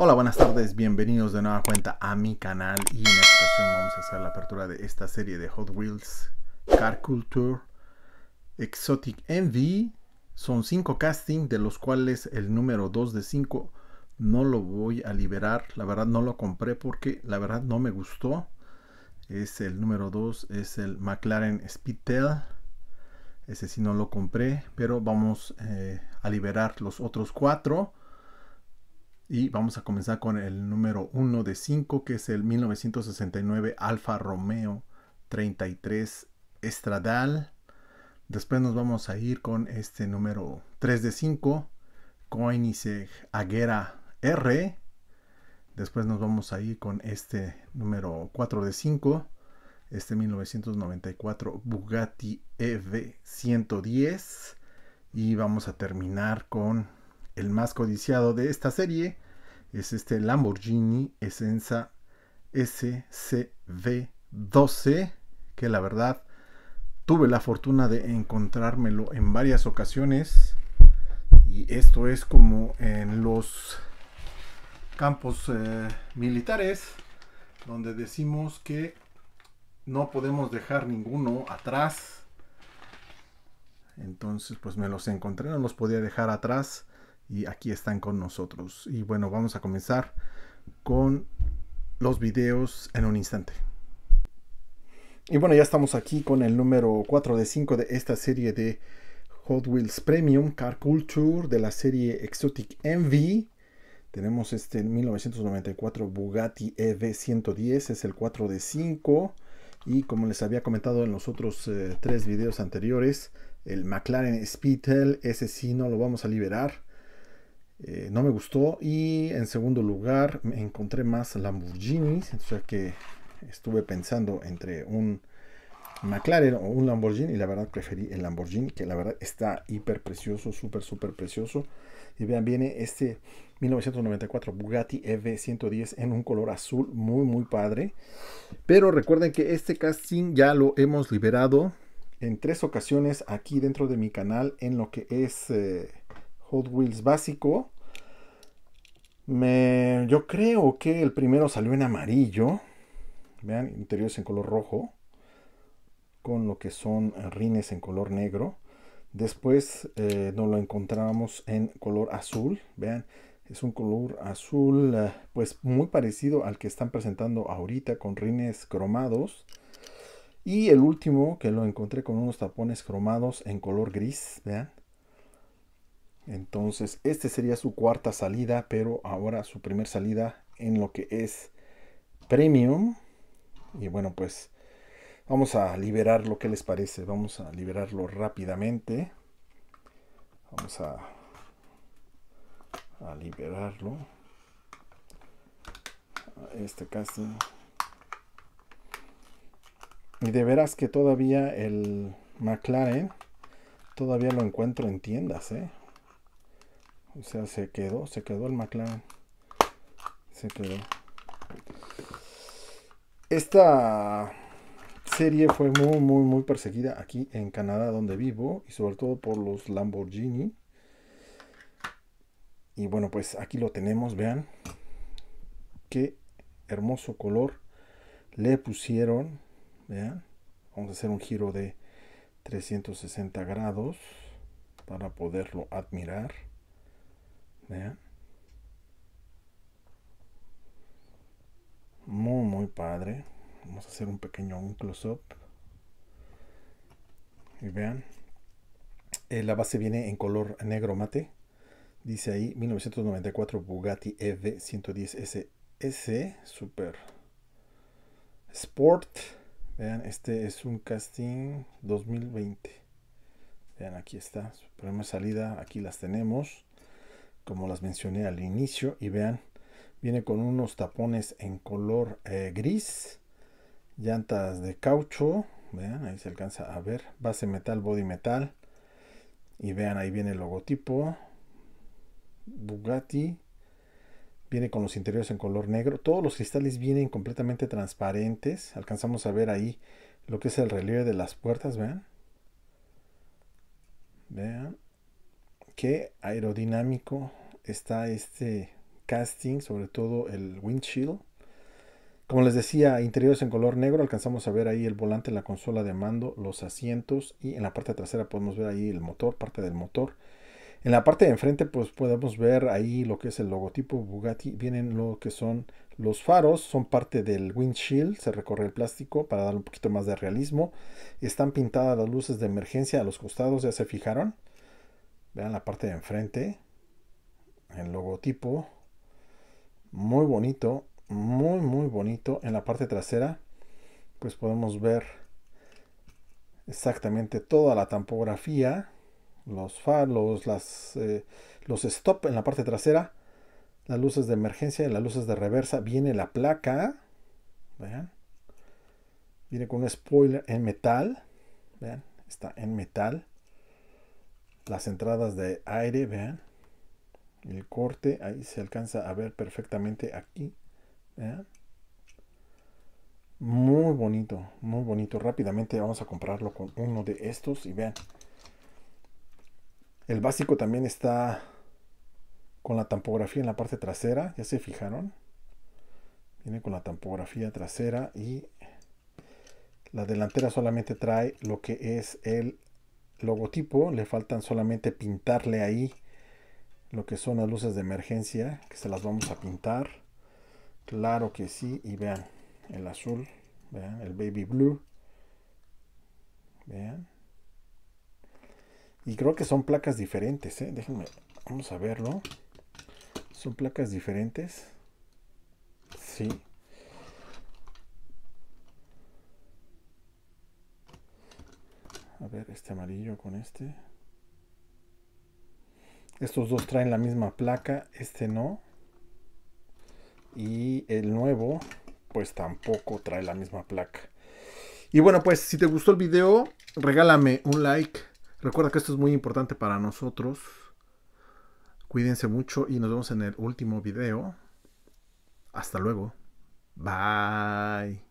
Hola, buenas tardes, bienvenidos de nueva cuenta a mi canal y en esta ocasión vamos a hacer la apertura de esta serie de Hot Wheels Car Culture Exotic Envy. Son 5 castings de los cuales el número 2 de 5 no lo voy a liberar. La verdad no lo compré porque la verdad no me gustó. Es el número 2, es el McLaren Speedtail. Ese sí no lo compré, pero vamos eh, a liberar los otros 4 y vamos a comenzar con el número 1 de 5, que es el 1969 Alfa Romeo 33 Estradal. Después nos vamos a ir con este número 3 de 5, Koenigsegg Aguera R. Después nos vamos a ir con este número 4 de 5, este 1994 Bugatti EV110. Y vamos a terminar con el más codiciado de esta serie, es este Lamborghini Essenza SCV12, que la verdad tuve la fortuna de encontrármelo en varias ocasiones. Y esto es como en los campos eh, militares, donde decimos que no podemos dejar ninguno atrás. Entonces, pues me los encontré, no los podía dejar atrás y aquí están con nosotros. Y bueno, vamos a comenzar con los videos en un instante. Y bueno, ya estamos aquí con el número 4 de 5 de esta serie de Hot Wheels Premium Car Culture de la serie Exotic Envy. Tenemos este 1994 Bugatti EV110, es el 4 de 5. Y como les había comentado en los otros eh, tres videos anteriores, el McLaren Speedtail, ese sí no lo vamos a liberar eh, no me gustó. Y en segundo lugar, me encontré más Lamborghinis. O sea que estuve pensando entre un McLaren o un Lamborghini. Y la verdad preferí el Lamborghini, que la verdad está hiper precioso, súper, súper precioso. Y vean, viene este 1994 Bugatti EV110 en un color azul muy, muy padre. Pero recuerden que este casting ya lo hemos liberado en tres ocasiones aquí dentro de mi canal en lo que es eh, Hot Wheels básico. yo creo que el primero salió en amarillo. Vean, interiores en color rojo. Con lo que son rines en color negro. Después eh, nos lo encontramos en color azul. Vean, es un color azul eh, pues muy parecido al que están presentando ahorita con rines cromados. Y el último que lo encontré con unos tapones cromados en color gris. Vean. Entonces, este sería su cuarta salida, pero ahora su primer salida en lo que es Premium. Y bueno, pues vamos a liberar lo que les parece? Vamos a liberarlo rápidamente. Vamos a, liberarlo. este casting. Y de veras que todavía el McLaren, todavía lo encuentro en tiendas, ¿eh? O sea, se quedó, se quedó el McLaren. Se quedó. Esta serie fue muy, muy, muy perseguida aquí en Canadá, donde vivo, y sobre todo por los Lamborghini. Y bueno, pues aquí lo tenemos, vean. Qué hermoso color le pusieron. Vean. Vamos a hacer un giro de 360 grados para poderlo admirar. Muy, muy padre. Vamos a hacer un pequeño un close-up. Y vean. Eh, la base viene en color negro mate. Dice ahí 1994 Bugatti EV 110 SS Super Sport. Vean, este es un casting 2020. Vean, aquí está. Su primera salida, aquí las tenemos como las mencioné al inicio y vean viene con unos tapones en color eh, gris llantas de caucho vean ahí se alcanza a ver base metal body metal y vean ahí viene el logotipo Bugatti viene con los interiores en color negro todos los cristales vienen completamente transparentes alcanzamos a ver ahí lo que es el relieve de las puertas vean vean qué aerodinámico está este casting, sobre todo el windshield. Como les decía, interiores en color negro, alcanzamos a ver ahí el volante, la consola de mando, los asientos y en la parte trasera podemos ver ahí el motor, parte del motor. En la parte de enfrente pues podemos ver ahí lo que es el logotipo Bugatti, vienen lo que son los faros, son parte del windshield, se recorre el plástico para dar un poquito más de realismo. Están pintadas las luces de emergencia a los costados, ya se fijaron. Vean la parte de enfrente. El logotipo. Muy bonito. Muy, muy bonito. En la parte trasera, pues podemos ver exactamente toda la tampografía. Los faros, eh, los stop en la parte trasera. Las luces de emergencia y las luces de reversa. Viene la placa. Vean. Viene con un spoiler en metal. Vean, está en metal las entradas de aire, vean. El corte, ahí se alcanza a ver perfectamente aquí. Vean. Muy bonito, muy bonito. Rápidamente vamos a comprarlo con uno de estos y vean. El básico también está con la tampografía en la parte trasera, ya se fijaron. Viene con la tampografía trasera y la delantera solamente trae lo que es el logotipo, le faltan solamente pintarle ahí lo que son las luces de emergencia, que se las vamos a pintar. Claro que sí, y vean, el azul, vean, el baby blue. Vean. Y creo que son placas diferentes, ¿eh? Déjenme, vamos a verlo. Son placas diferentes. Sí. A ver, este amarillo con este. Estos dos traen la misma placa, este no. Y el nuevo, pues tampoco trae la misma placa. Y bueno, pues si te gustó el video, regálame un like. Recuerda que esto es muy importante para nosotros. Cuídense mucho y nos vemos en el último video. Hasta luego. Bye.